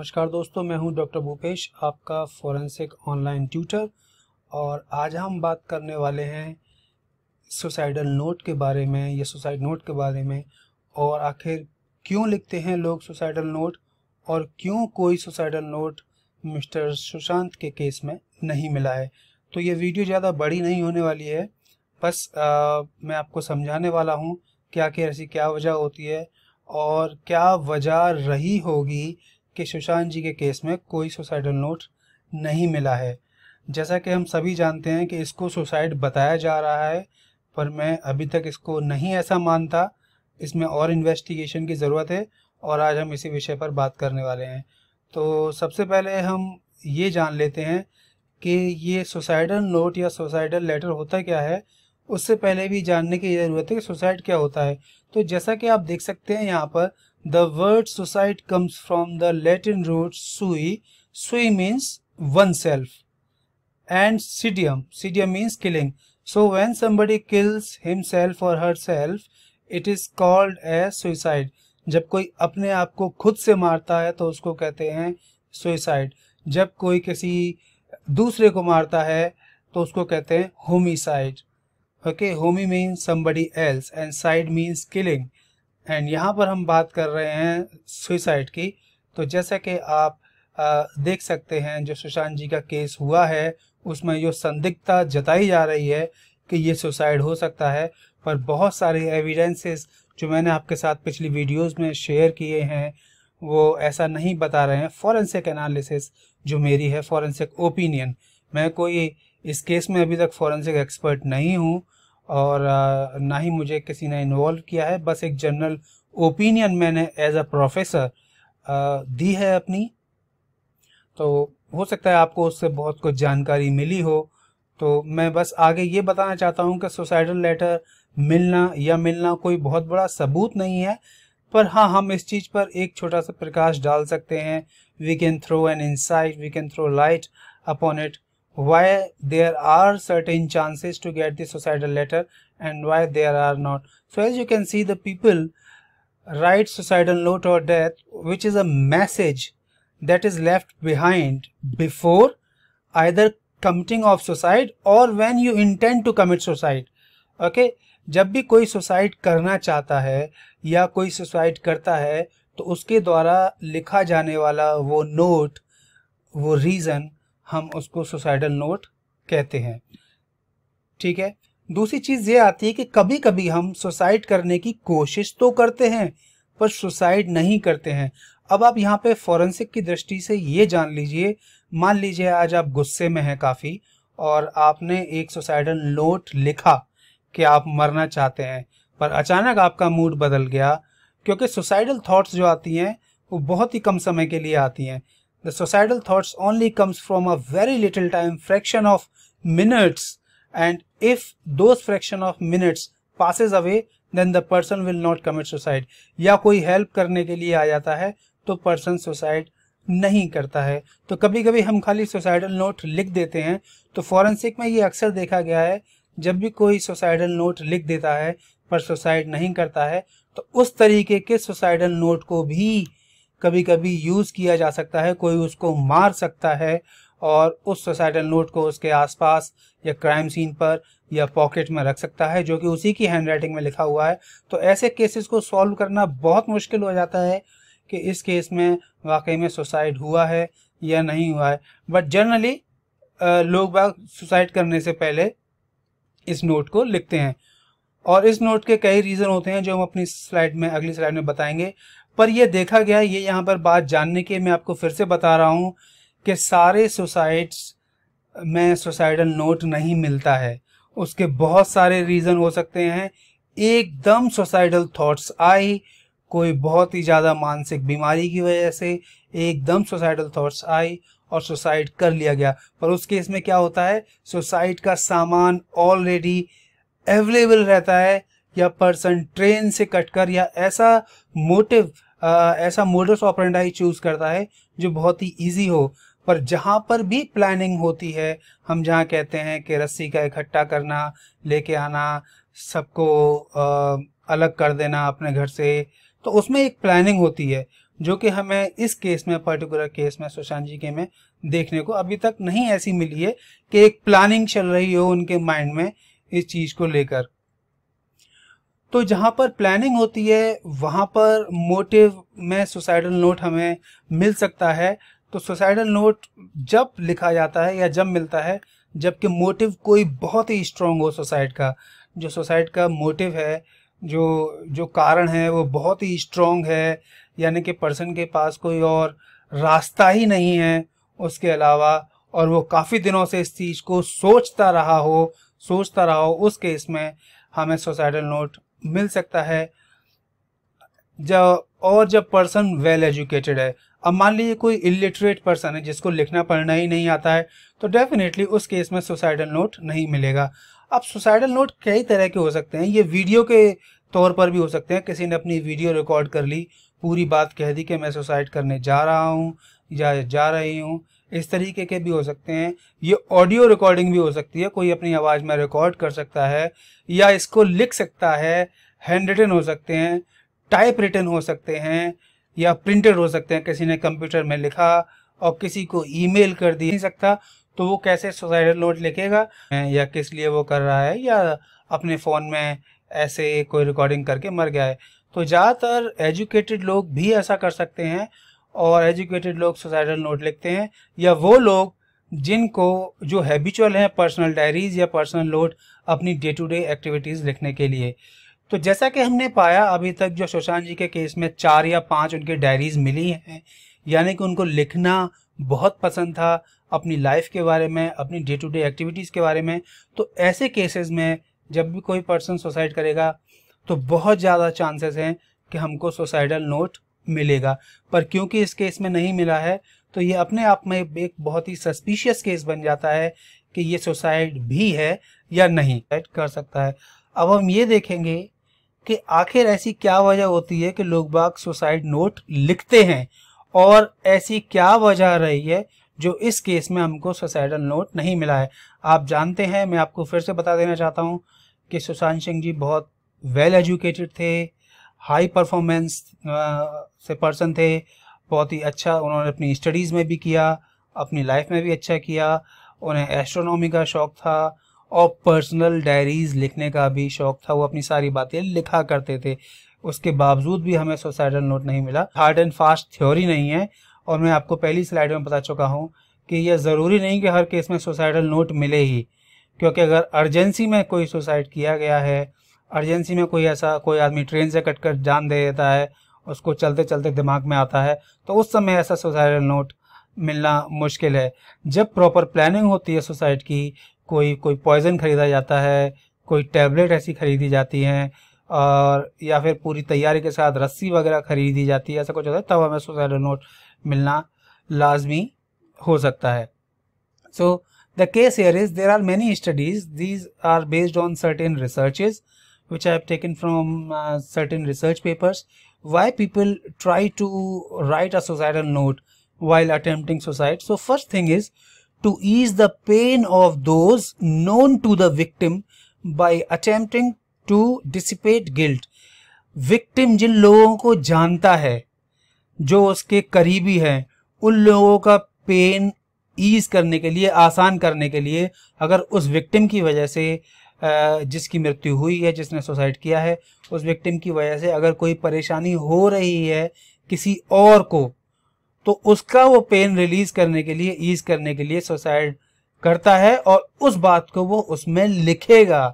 नमस्कार दोस्तों मैं हूं डॉक्टर भूपेश आपका फॉरेंसिक ऑनलाइन ट्यूटर और आज हम बात करने वाले हैं सुसाइडल नोट के बारे में या सुसाइड नोट के बारे में और आखिर क्यों लिखते हैं लोग सुसाइडल नोट और क्यों कोई सुसाइडल नोट मिस्टर सुशांत के केस में नहीं मिला है तो ये वीडियो ज़्यादा बड़ी नहीं होने वाली है बस आ, मैं आपको समझाने वाला हूँ कि आखिर ऐसी क्या वजह होती है और क्या वजह रही होगी कि सुशांत जी के केस में कोई सुसाइडल नोट नहीं मिला है जैसा कि हम सभी जानते हैं कि इसको सुसाइड बताया जा रहा है पर मैं अभी तक इसको नहीं ऐसा मानता इसमें और इन्वेस्टिगेशन की ज़रूरत है और आज हम इसी विषय पर बात करने वाले हैं तो सबसे पहले हम ये जान लेते हैं कि ये सुसाइडल नोट या सुसाइडल लेटर होता क्या है उससे पहले भी जानने की ज़रूरत है कि सुसाइड क्या होता है तो जैसा कि आप देख सकते हैं यहाँ पर The word suicide comes from the Latin root sui. Sui means oneself and sidium. Sidium means killing. So when somebody kills himself or herself, it is called as suicide. जब कोई अपने आप को खुद से मारता है तो उसको कहते हैं सुइसाइड जब कोई किसी दूसरे को मारता है तो उसको कहते हैं homicide okay homi means somebody else and cide means killing and यहाँ पर हम बात कर रहे हैं सुइसाइड की तो जैसा कि आप आ, देख सकते हैं जो सुशांत जी का केस हुआ है उसमें जो संदिग्धता जताई जा रही है कि ये सुसाइड हो सकता है पर बहुत सारे एविडेंसेस जो मैंने आपके साथ पिछली वीडियोस में शेयर किए हैं वो ऐसा नहीं बता रहे हैं फॉरेंसिक एनालिसिस जो मेरी है फॉरेंसिक ओपिनियन मैं कोई इस केस में अभी तक फॉरेंसिक एक्सपर्ट नहीं हूँ और ना ही मुझे किसी ने इन्वॉल्व किया है बस एक जनरल ओपिनियन मैंने एज अ प्रोफेसर दी है अपनी तो हो सकता है आपको उससे बहुत कुछ जानकारी मिली हो तो मैं बस आगे ये बताना चाहता हूँ कि सुसाइडल लेटर मिलना या मिलना कोई बहुत बड़ा सबूत नहीं है पर हाँ हम इस चीज़ पर एक छोटा सा प्रकाश डाल सकते हैं we can throw an insight we can throw light upon it why there are certain chances to get the suicidal letter and why there are not so as you can see the people write suicidal note or death which is a message that is left behind before either committing of suicide or when you intend to commit suicide okay जब भी कोई suicide करना चाहता है या कोई suicide करता है तो उसके द्वारा लिखा जाने वाला वो नोट वो रीज़न हम उसको सुसाइडल नोट कहते हैं ठीक है दूसरी चीज ये आती है कि कभी कभी हम सुसाइड करने की कोशिश तो करते हैं पर सुसाइड नहीं करते हैं अब आप यहाँ पे फॉरेंसिक की दृष्टि से ये जान लीजिए मान लीजिए आज आप गुस्से में हैं काफ़ी और आपने एक सुसाइडल नोट लिखा कि आप मरना चाहते हैं पर अचानक आपका मूड बदल गया क्योंकि सुसाइडल थॉट्स जो आती हैं वो बहुत ही कम समय के लिए आती हैं The suicidal thoughts only comes from a very little time fraction of minutes and if those fraction of minutes passes away then the person will not commit suicide ya koi help karne ke liye aa jata hai to person suicide नहीं करता है तो कभी कभी हम खाली suicidal note लिख देते हैं तो फॉरेंसिक में ये अक्सर देखा गया है जब भी कोई सुसाइडल नोट लिख देता है पर सुसाइड नहीं करता है तो उस तरीके के सुसाइडल नोट को भी कभी कभी यूज़ किया जा सकता है कोई उसको मार सकता है और उस सुसाइडल नोट को उसके आसपास या क्राइम सीन पर या पॉकेट में रख सकता है जो कि उसी की हैंडराइटिंग में लिखा हुआ है तो ऐसे केसेस को सॉल्व करना बहुत मुश्किल हो जाता है कि इस केस में वाकई में सुसाइड हुआ है या नहीं हुआ है बट जनरली लोग बाग सुसाइड करने से पहले इस नोट को लिखते हैं और इस नोट के कई रीज़न होते हैं जो हम अपनी स्लाइड में अगली स्लाइड में बताएंगे पर यह देखा गया ये यहाँ पर बात जानने के मैं आपको फिर से बता रहा हूँ कि सारे सुसाइड्स में सुसाइडल नोट नहीं मिलता है उसके बहुत सारे रीज़न हो सकते हैं एकदम सुसाइडल थॉट्स आई कोई बहुत ही ज़्यादा मानसिक बीमारी की वजह से एकदम सुसाइडल थॉट्स आई और सुसाइड कर लिया गया पर उस केस में क्या होता है सुसाइड का सामान ऑलरेडी अवेलेबल रहता है या पर्सन ट्रेन से कटकर या ऐसा मोटिव ऐसा मोडस ऑपरेंडाई चूज करता है जो बहुत ही इजी हो पर जहां पर भी प्लानिंग होती है हम जहाँ कहते हैं कि रस्सी का इकट्ठा करना लेके आना सबको अलग कर देना अपने घर से तो उसमें एक प्लानिंग होती है जो कि हमें इस केस में पर्टिकुलर केस में सुशांत जी के में देखने को अभी तक नहीं ऐसी मिली है कि एक प्लानिंग चल रही हो उनके माइंड में इस चीज को लेकर तो जहां पर प्लानिंग होती है वहां पर मोटिव में सुसाइडल नोट हमें मिल सकता है तो सुसाइडल नोट जब लिखा जाता है या जब मिलता है जबकि मोटिव कोई बहुत ही स्ट्रांग हो सुसाइड का जो सुसाइड का मोटिव है जो जो कारण है वो बहुत ही स्ट्रांग है यानी कि पर्सन के पास कोई और रास्ता ही नहीं है उसके अलावा और वो काफ़ी दिनों से इस चीज़ को सोचता रहा हो सोचता हो उस केस में हमें सुसाइडल नोट मिल सकता है जब और जब पर्सन वेल एजुकेटेड है अब मान लीजिए कोई इलिटरेट पर्सन है जिसको लिखना पढ़ना ही नहीं आता है तो डेफिनेटली उस केस में सुसाइडल नोट नहीं मिलेगा अब सुसाइडल नोट कई तरह के हो सकते हैं ये वीडियो के तौर पर भी हो सकते हैं किसी ने अपनी वीडियो रिकॉर्ड कर ली पूरी बात कह दी कि मैं सुसाइड करने जा रहा हूँ या जा रही हूँ इस तरीके के भी हो सकते हैं ये ऑडियो रिकॉर्डिंग भी हो सकती है कोई अपनी आवाज़ में रिकॉर्ड कर सकता है या इसको लिख सकता है हैंड रिटन हो सकते हैं टाइप रिटन हो सकते हैं या प्रिंटेड हो सकते हैं किसी ने कंप्यूटर में लिखा और किसी को ईमेल कर दिया नहीं सकता तो वो कैसे सुसाइडल नोट लिखेगा या किस लिए वो कर रहा है या अपने फ़ोन में ऐसे कोई रिकॉर्डिंग करके मर गया है तो ज़्यादातर एजुकेटेड लोग भी ऐसा कर सकते हैं और एजुकेटेड लोग सुसाइडल नोट लिखते हैं या वो लोग जिनको जो हैबिचुअल हैं पर्सनल डायरीज या पर्सनल नोट अपनी डे टू डे एक्टिविटीज़ लिखने के लिए तो जैसा कि हमने पाया अभी तक जो सुशांत जी के केस में चार या पांच उनके डायरीज मिली हैं यानी कि उनको लिखना बहुत पसंद था अपनी लाइफ के बारे में अपनी डे टू डे एक्टिविटीज़ के बारे में तो ऐसे केसेस में जब भी कोई पर्सन सुसाइड करेगा तो बहुत ज़्यादा चांसेस हैं कि हमको सुसाइडल नोट मिलेगा पर क्योंकि इस केस में नहीं मिला है तो ये अपने आप में एक बहुत ही सस्पिशियस केस बन जाता है कि ये सुसाइड भी है या नहीं कर सकता है अब हम ये देखेंगे कि आखिर ऐसी क्या वजह होती है कि लोग बाग सुसाइड नोट लिखते हैं और ऐसी क्या वजह रही है जो इस केस में हमको सुसाइडल नोट नहीं मिला है आप जानते हैं मैं आपको फिर से बता देना चाहता हूँ कि सुशांत सिंह जी बहुत वेल एजुकेटेड थे हाई परफॉर्मेंस से पर्सन थे बहुत ही अच्छा उन्होंने अपनी स्टडीज़ में भी किया अपनी लाइफ में भी अच्छा किया उन्हें एस्ट्रोनॉमी का शौक़ था और पर्सनल डायरीज़ लिखने का भी शौक़ था वो अपनी सारी बातें लिखा करते थे उसके बावजूद भी हमें सुसाइडल नोट नहीं मिला हार्ड एंड फास्ट थ्योरी नहीं है और मैं आपको पहली स्लाइड में बता चुका हूँ कि यह ज़रूरी नहीं कि हर केस में सुसाइडल नोट मिले ही क्योंकि अगर अर्जेंसी में कोई सुसाइड किया गया है अर्जेंसी में कोई ऐसा कोई आदमी ट्रेन से कट कर जान दे देता है उसको चलते चलते दिमाग में आता है तो उस समय ऐसा सुसाइडल नोट मिलना मुश्किल है जब प्रॉपर प्लानिंग होती है सुसाइड की कोई कोई पॉइजन खरीदा जाता है कोई टैबलेट ऐसी खरीदी जाती हैं और या फिर पूरी तैयारी के साथ रस्सी वगैरह खरीदी जाती है ऐसा कुछ होता है तब हमें सुसाइडल नोट मिलना लाजमी हो सकता है so the case here is there are many studies these are based on certain researches which I have taken from uh, certain research papers, why people try to write a suicidal note while attempting suicide. So first thing is to ease the pain of those known to the victim by attempting to dissipate guilt. Victim जिन लोगों को जानता है जो उसके करीबी हैं उन लोगों का पेन ईज करने के लिए आसान करने के लिए अगर उस विक्टिम की वजह से जिसकी मृत्यु हुई है जिसने सुसाइड किया है उस विक्टिम की वजह से अगर कोई परेशानी हो रही है किसी और को तो उसका वो पेन रिलीज करने के लिए ईज करने के लिए सुसाइड करता है और उस बात को वो उसमें लिखेगा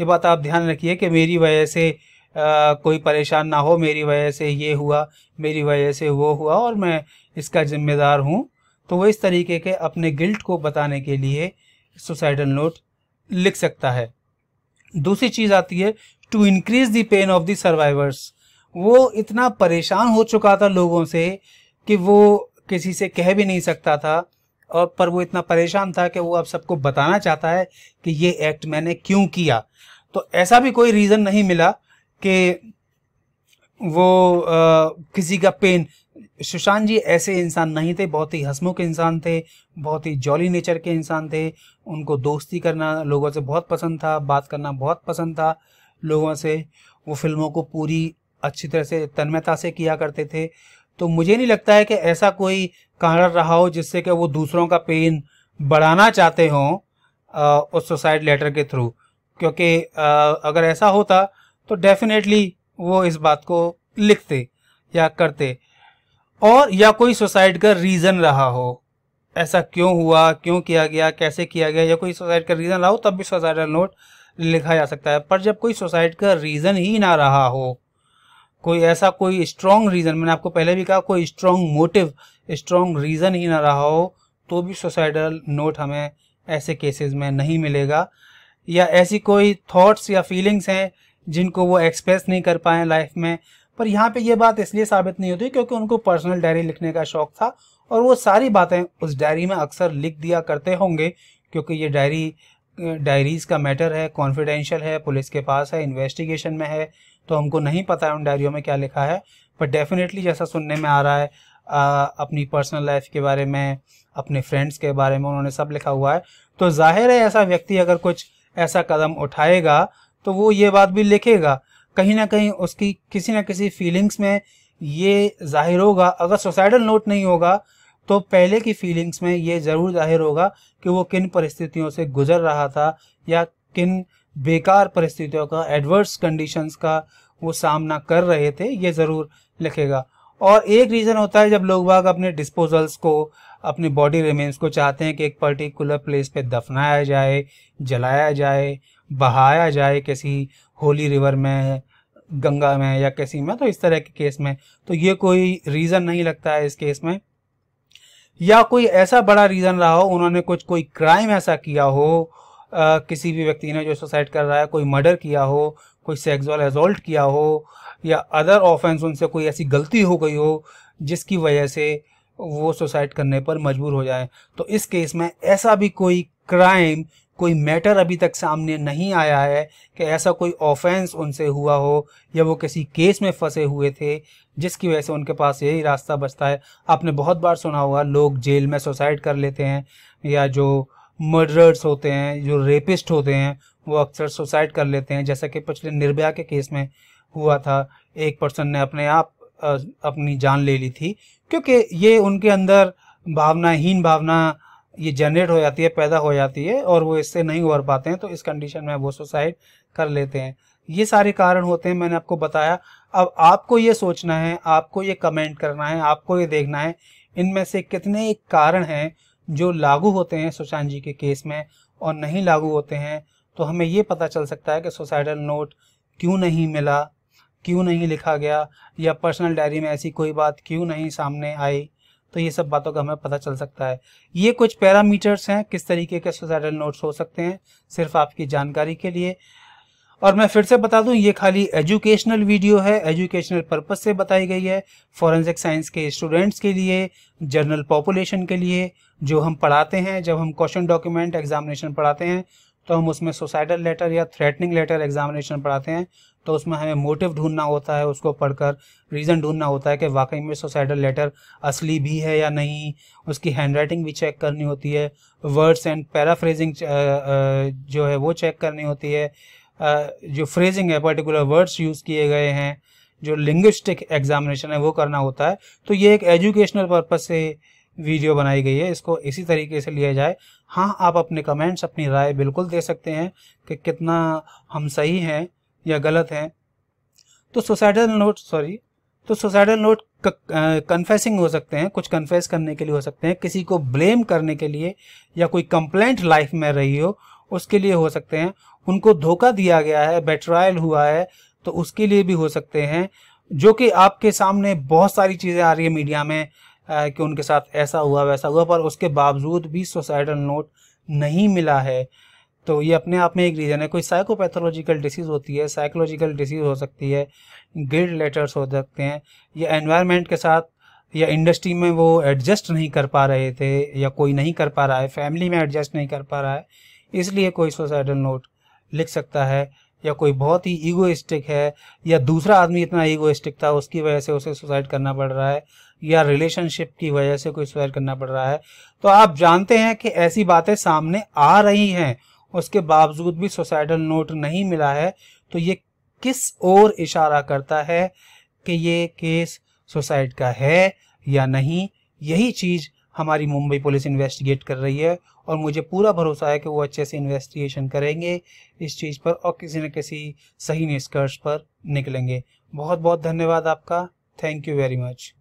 ये बात आप ध्यान रखिए कि मेरी वजह से आ, कोई परेशान ना हो मेरी वजह से ये हुआ मेरी वजह से वो हुआ और मैं इसका जिम्मेदार हूँ तो वो इस तरीके के अपने गिल्ट को बताने के लिए सुसाइडल नोट लिख सकता है दूसरी चीज आती है to increase the pain of the survivors वो इतना परेशान हो चुका था लोगों से कि वो किसी से कह भी नहीं सकता था और पर वो इतना परेशान था कि वो अब सबको बताना चाहता है कि ये एक्ट मैंने क्यों किया तो ऐसा भी कोई रीज़न नहीं मिला कि वो आ, किसी का पेन सुशांत जी ऐसे इंसान नहीं थे बहुत ही हंसमुख इंसान थे बहुत ही जॉली नेचर के इंसान थे उनको दोस्ती करना लोगों से बहुत पसंद था बात करना बहुत पसंद था लोगों से वो फिल्मों को पूरी अच्छी तरह से तन्मयता से किया करते थे तो मुझे नहीं लगता है कि ऐसा कोई कारण रहा हो जिससे कि वो दूसरों का पेन बढ़ाना चाहते हों उस सुसाइड लेटर के थ्रू क्योंकि अगर ऐसा होता तो डेफिनेटली वो इस बात को लिखते या करते और या कोई सुसाइड का रीज़न रहा हो ऐसा क्यों हुआ क्यों किया गया कैसे किया गया या कोई सुसाइड का रीज़न रहा हो तब भी सुसाइडल नोट लिखा जा सकता है पर जब कोई सुसाइड का रीज़न ही ना रहा हो कोई ऐसा कोई स्ट्रांग रीज़न मैंने आपको पहले भी कहा कोई स्ट्रांग मोटिव स्ट्रांग रीज़न ही ना रहा हो तो भी सुसाइडल नोट हमें ऐसे केसेस में नहीं मिलेगा या ऐसी कोई थॉट्स या फीलिंग्स हैं जिनको वो एक्सप्रेस नहीं कर पाए लाइफ में पर यहाँ पे ये बात इसलिए साबित नहीं होती क्योंकि उनको पर्सनल डायरी लिखने का शौक था और वो सारी बातें उस डायरी में अक्सर लिख दिया करते होंगे क्योंकि ये डायरी डायरीज़ का मैटर है कॉन्फिडेंशियल है पुलिस के पास है इन्वेस्टिगेशन में है तो हमको नहीं पता है उन डायरियों में क्या लिखा है पर डेफिनेटली जैसा सुनने में आ रहा है आ, अपनी पर्सनल लाइफ के बारे में अपने फ्रेंड्स के बारे में उन्होंने सब लिखा हुआ है तो जाहिर है ऐसा व्यक्ति अगर कुछ ऐसा कदम उठाएगा तो वो ये बात भी लिखेगा कहीं ना कहीं उसकी किसी ना किसी फीलिंग्स में ये जाहिर होगा अगर सुसाइडल नोट नहीं होगा तो पहले की फीलिंग्स में ये ज़रूर जाहिर होगा कि वो किन परिस्थितियों से गुजर रहा था या किन बेकार परिस्थितियों का एडवर्स कंडीशंस का वो सामना कर रहे थे ये ज़रूर लिखेगा और एक रीज़न होता है जब लोग बाग अपने डिस्पोजल्स को अपने बॉडी रिमेन्स को चाहते हैं कि एक पर्टिकुलर प्लेस पे दफनाया जाए जलाया जाए बहाया जाए किसी होली रिवर में गंगा में या किसी में तो इस तरह के केस में तो ये कोई रीज़न नहीं लगता है इस केस में या कोई ऐसा बड़ा रीज़न रहा हो उन्होंने कुछ कोई क्राइम ऐसा किया हो आ, किसी भी व्यक्ति ने जो सुसाइड कर रहा है कोई मर्डर किया हो कोई सेक्सुअल एजोल्ट किया हो या अदर ऑफेंस उनसे कोई ऐसी गलती हो गई हो जिसकी वजह से वो सुसाइड करने पर मजबूर हो जाए तो इस केस में ऐसा भी कोई क्राइम कोई मैटर अभी तक सामने नहीं आया है कि ऐसा कोई ऑफेंस उनसे हुआ हो या वो किसी केस में फंसे हुए थे जिसकी वजह से उनके पास यही रास्ता बचता है आपने बहुत बार सुना होगा लोग जेल में सुसाइड कर लेते हैं या जो मर्डर्स होते हैं जो रेपिस्ट होते हैं वो अक्सर सुसाइड कर लेते हैं जैसा कि पिछले निर्भया के केस में हुआ था एक पर्सन ने अपने आप अपनी जान ले ली थी क्योंकि ये उनके अंदर भावनाहीन भावना ये जनरेट हो जाती है पैदा हो जाती है और वो इससे नहीं उभर पाते हैं तो इस कंडीशन में वो सुसाइड कर लेते हैं ये सारे कारण होते हैं मैंने आपको बताया अब आपको ये सोचना है आपको ये कमेंट करना है आपको ये देखना है इनमें से कितने एक कारण हैं जो लागू होते हैं सुशांत जी के केस में और नहीं लागू होते हैं तो हमें ये पता चल सकता है कि सुसाइडल नोट क्यों नहीं मिला क्यों नहीं लिखा गया या पर्सनल डायरी में ऐसी कोई बात क्यों नहीं सामने आई तो ये सब बातों का हमें पता चल सकता है ये कुछ पैरामीटर्स हैं किस तरीके के सुसाइडल नोट्स हो सकते हैं सिर्फ आपकी जानकारी के लिए और मैं फिर से बता दूं ये खाली एजुकेशनल वीडियो है एजुकेशनल पर्पज से बताई गई है फॉरेंसिक साइंस के स्टूडेंट्स के लिए जनरल पॉपुलेशन के लिए जो हम पढ़ाते हैं जब हम क्वेश्चन डॉक्यूमेंट एग्जामिनेशन पढ़ाते हैं तो हम उसमें सुसाइडल लेटर या थ्रेटनिंग लेटर एग्जामिनेशन पढ़ाते हैं तो उसमें हमें मोटिव ढूंढना होता है उसको पढ़कर रीज़न ढूंढना होता है कि वाकई में सुसाइडल लेटर असली भी है या नहीं उसकी हैंड राइटिंग भी चेक करनी होती है वर्ड्स एंड पैराफ्रेजिंग जो है वो चेक करनी होती है जो फ्रेजिंग है पर्टिकुलर वर्ड्स यूज़ किए गए हैं जो लिंग्विस्टिक एग्जामिनेशन है वो करना होता है तो ये एक एजुकेशनल पर्पज़ से वीडियो बनाई गई है इसको इसी तरीके से लिया जाए हाँ आप अपने कमेंट्स अपनी राय बिल्कुल दे सकते हैं कि कितना हम सही हैं या गलत हैं तो सुसाइडल नोट सॉरी तो सुसाइडल नोट कन्फेसिंग हो सकते हैं कुछ कन्फेस करने के लिए हो सकते हैं किसी को ब्लेम करने के लिए या कोई कंप्लेंट लाइफ में रही हो उसके लिए हो सकते हैं उनको धोखा दिया गया है बेट्रायल हुआ है तो उसके लिए भी हो सकते हैं जो कि आपके सामने बहुत सारी चीज़ें आ रही है मीडिया में कि उनके साथ ऐसा हुआ वैसा हुआ पर उसके बावजूद भी सुसाइडल नोट नहीं मिला है तो ये अपने आप में एक रीज़न है कोई साइकोपैथोलॉजिकल डिसीज़ होती है साइकोलॉजिकल डिसीज़ हो सकती है गिल्ड लेटर्स हो सकते हैं या एनवायरनमेंट के साथ या इंडस्ट्री में वो एडजस्ट नहीं कर पा रहे थे या कोई नहीं कर पा रहा है फैमिली में एडजस्ट नहीं कर पा रहा है इसलिए कोई सुसाइडल नोट लिख सकता है या कोई बहुत ही ईगोइस्टिक है या दूसरा आदमी इतना ईगोइस्टिक था उसकी वजह से उसे सुसाइड करना पड़ रहा है या रिलेशनशिप की वजह से कोई स्वेयर करना पड़ रहा है तो आप जानते हैं कि ऐसी बातें सामने आ रही हैं उसके बावजूद भी सुसाइडल नोट नहीं मिला है तो ये किस ओर इशारा करता है कि ये केस सुसाइड का है या नहीं यही चीज़ हमारी मुंबई पुलिस इन्वेस्टिगेट कर रही है और मुझे पूरा भरोसा है कि वो अच्छे से इन्वेस्टिगेशन करेंगे इस चीज़ पर और किसी न किसी सही निष्कर्ष पर निकलेंगे बहुत बहुत धन्यवाद आपका थैंक यू वेरी मच